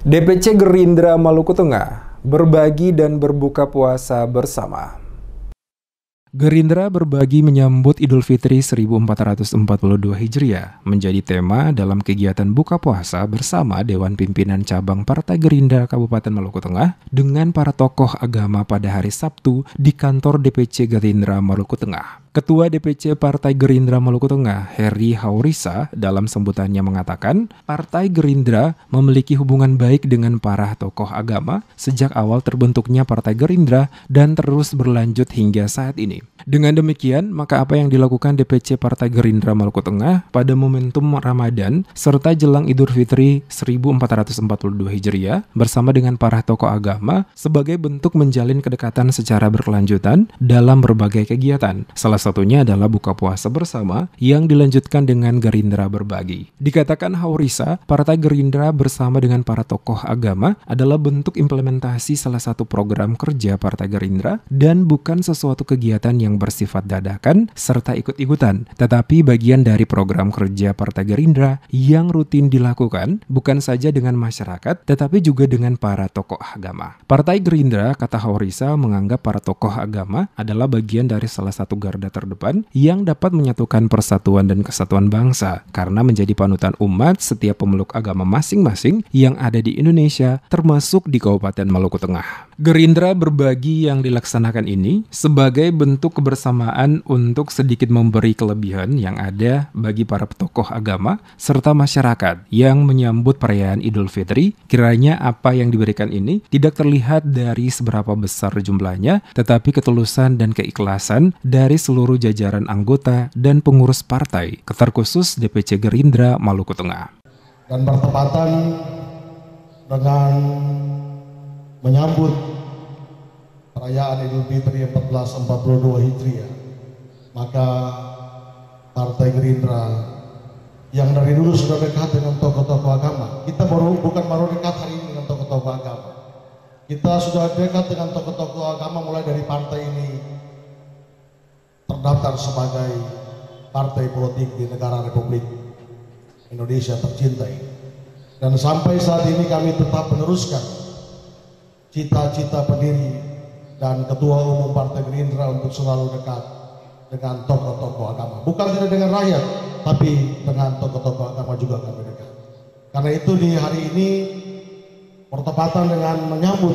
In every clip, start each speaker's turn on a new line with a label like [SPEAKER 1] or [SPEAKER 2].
[SPEAKER 1] DPC Gerindra Maluku Tengah berbagi dan berbuka puasa bersama. Gerindra berbagi menyambut Idul Fitri 1442 Hijriah menjadi tema dalam kegiatan buka puasa bersama Dewan Pimpinan Cabang Partai Gerindra Kabupaten Maluku Tengah dengan para tokoh agama pada hari Sabtu di kantor DPC Gerindra Maluku Tengah. Ketua DPC Partai Gerindra Maluku Tengah, Heri Haurisa, dalam sambutannya mengatakan, Partai Gerindra memiliki hubungan baik dengan para tokoh agama sejak awal terbentuknya Partai Gerindra dan terus berlanjut hingga saat ini. Dengan demikian, maka apa yang dilakukan DPC Partai Gerindra Maluku Tengah pada momentum Ramadan serta jelang Idul Fitri 1442 Hijriah bersama dengan para tokoh agama sebagai bentuk menjalin kedekatan secara berkelanjutan dalam berbagai kegiatan, salah Salah satunya adalah buka puasa bersama yang dilanjutkan dengan Gerindra berbagi. Dikatakan Haurisa, Partai Gerindra bersama dengan para tokoh agama adalah bentuk implementasi salah satu program kerja Partai Gerindra dan bukan sesuatu kegiatan yang bersifat dadakan serta ikut-ikutan, tetapi bagian dari program kerja Partai Gerindra yang rutin dilakukan bukan saja dengan masyarakat tetapi juga dengan para tokoh agama. Partai Gerindra, kata Haurisa, menganggap para tokoh agama adalah bagian dari salah satu garda terdepan yang dapat menyatukan persatuan dan kesatuan bangsa karena menjadi panutan umat setiap pemeluk agama masing-masing yang ada di Indonesia termasuk di Kabupaten Maluku Tengah. Gerindra berbagi yang dilaksanakan ini sebagai bentuk kebersamaan untuk sedikit memberi kelebihan yang ada bagi para tokoh agama serta masyarakat yang menyambut perayaan Idul Fitri. Kiranya apa yang diberikan ini tidak terlihat dari seberapa besar jumlahnya, tetapi ketulusan dan keikhlasan dari seluruh jajaran anggota dan pengurus partai, keterkhusus DPC Gerindra Maluku Tengah.
[SPEAKER 2] Dan bertepatan dengan menyambut perayaan Idul Fitri 1442 Hijriah, maka Partai Gerindra yang dari dulu sudah dekat dengan tokoh-tokoh agama, kita baru bukan baru dekat hari ini dengan tokoh-tokoh agama. Kita sudah dekat dengan tokoh-tokoh agama mulai dari partai ini terdaftar sebagai partai politik di negara Republik Indonesia tercinta ini. Dan sampai saat ini kami tetap meneruskan cita-cita pendiri dan ketua umum Partai Gerindra untuk selalu dekat dengan tokoh-tokoh agama. Bukan hanya dengan rakyat, tapi dengan tokoh-tokoh agama juga kami dekat. Karena itu di hari ini bertepatan dengan menyambut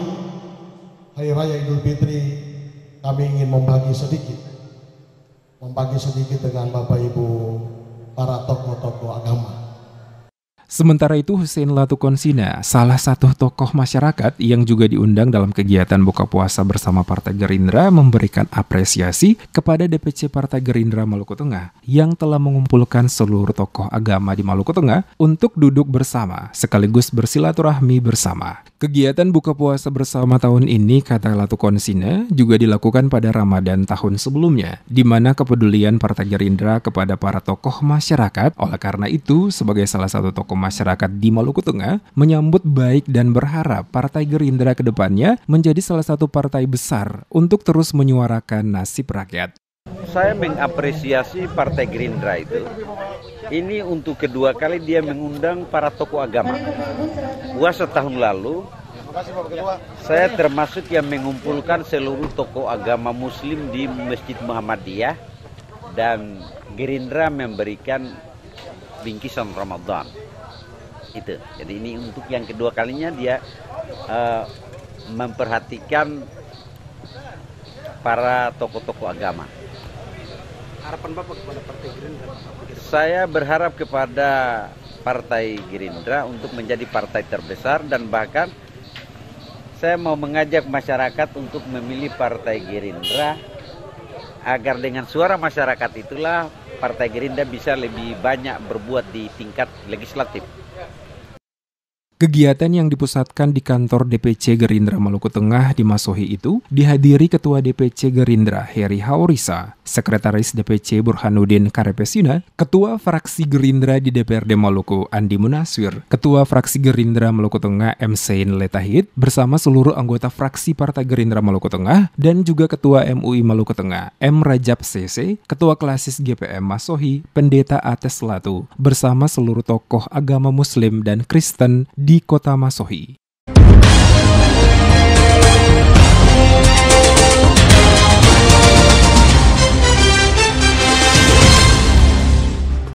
[SPEAKER 2] Hari Raya Idul Fitri, kami ingin membagi sedikit, membagi sedikit dengan Bapak Ibu
[SPEAKER 1] Sementara itu Hussein Latukonsina, salah satu tokoh masyarakat yang juga diundang dalam kegiatan buka puasa bersama Partai Gerindra memberikan apresiasi kepada DPC Partai Gerindra Maluku Tengah yang telah mengumpulkan seluruh tokoh agama di Maluku Tengah untuk duduk bersama sekaligus bersilaturahmi bersama. Kegiatan buka puasa bersama tahun ini kata Latukonsina juga dilakukan pada Ramadan tahun sebelumnya di mana kepedulian Partai Gerindra kepada para tokoh masyarakat oleh karena itu sebagai salah satu tokoh tokoh masyarakat di Maluku Tengah menyambut baik dan berharap Partai Gerindra ke depannya menjadi salah satu partai besar untuk terus menyuarakan nasib rakyat.
[SPEAKER 3] Saya mengapresiasi Partai Gerindra itu. Ini untuk kedua kali dia mengundang para tokoh agama. Puasa tahun lalu, saya termasuk yang mengumpulkan seluruh tokoh agama muslim di Masjid Muhammadiyah dan Gerindra memberikan bingkisan Ramadan itu jadi ini untuk yang kedua kalinya dia uh, memperhatikan para tokoh-tokoh agama harapan bapak kepada partai Gerindra saya berharap kepada partai Gerindra untuk menjadi partai terbesar dan bahkan saya mau mengajak masyarakat untuk memilih partai Gerindra agar dengan suara masyarakat itulah Partai Gerindra bisa lebih banyak berbuat di tingkat legislatif.
[SPEAKER 1] Kegiatan yang dipusatkan di kantor DPC Gerindra Maluku Tengah di Masohi itu dihadiri Ketua DPC Gerindra Heri Haurisa, Sekretaris DPC Burhanuddin Karepesina, Ketua Fraksi Gerindra di DPRD Maluku Andi Munaswir, Ketua Fraksi Gerindra Maluku Tengah M. Sein Letahid bersama seluruh anggota fraksi Partai Gerindra Maluku Tengah dan juga Ketua MUI Maluku Tengah M. Rajab CC, Ketua Klasis GPM Masohi, Pendeta Ates Latu bersama seluruh tokoh agama Muslim dan Kristen di kota Masohi.